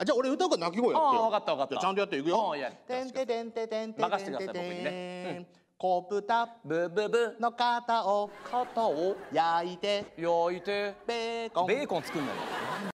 あじゃあ俺歌うから泣き声やってよあ分かった分かったちゃんとやっていくよてんててんてんてんてん任せてください僕にね、こぶたブブブの肩を肩を焼いて焼いてベーコンベーコン作んなよ